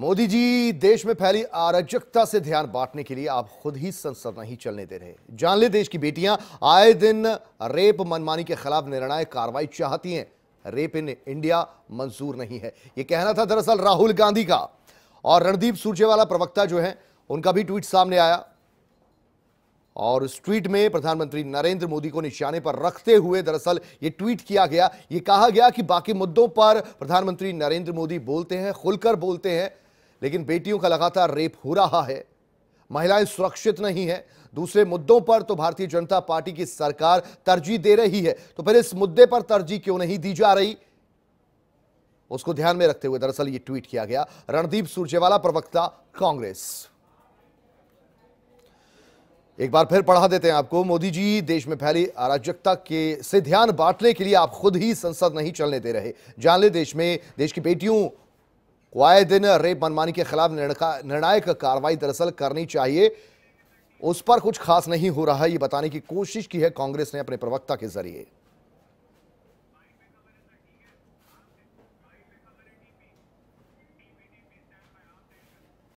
मोदी जी देश में फैली अराजकता से ध्यान बांटने के लिए आप खुद ही संसद नहीं चलने दे रहे जान ले देश की बेटियां आए दिन रेप मनमानी के खिलाफ निर्णायक कार्रवाई चाहती हैं रेप इन इंडिया मंजूर नहीं है यह कहना था दरअसल राहुल गांधी का और रणदीप सुरजेवाला प्रवक्ता जो है उनका भी ट्वीट सामने आया और उस ट्वीट में प्रधानमंत्री नरेंद्र मोदी को निशाने पर रखते हुए दरअसल ये ट्वीट किया गया ये कहा गया कि बाकी मुद्दों पर प्रधानमंत्री नरेंद्र मोदी बोलते हैं खुलकर बोलते हैं लेकिन बेटियों का लगातार रेप हो रहा है महिलाएं सुरक्षित नहीं है दूसरे मुद्दों पर तो भारतीय जनता पार्टी की सरकार तरजीह दे रही है तो फिर इस मुद्दे पर तरजीह क्यों नहीं दी जा रही उसको ध्यान में रखते हुए दरअसल ये ट्वीट किया गया रणदीप सुरजेवाला प्रवक्ता कांग्रेस एक बार फिर पढ़ा देते हैं आपको मोदी जी देश में फैली अराजकता के से ध्यान बांटने के लिए आप खुद ही संसद नहीं चलने दे रहे जान ले देश में देश की बेटियों क्वाए दिन रेप मनमानी के खिलाफ निर्णायक कार्रवाई दरअसल करनी चाहिए उस पर कुछ खास नहीं हो रहा है ये बताने की कोशिश की है कांग्रेस ने अपने प्रवक्ता के जरिए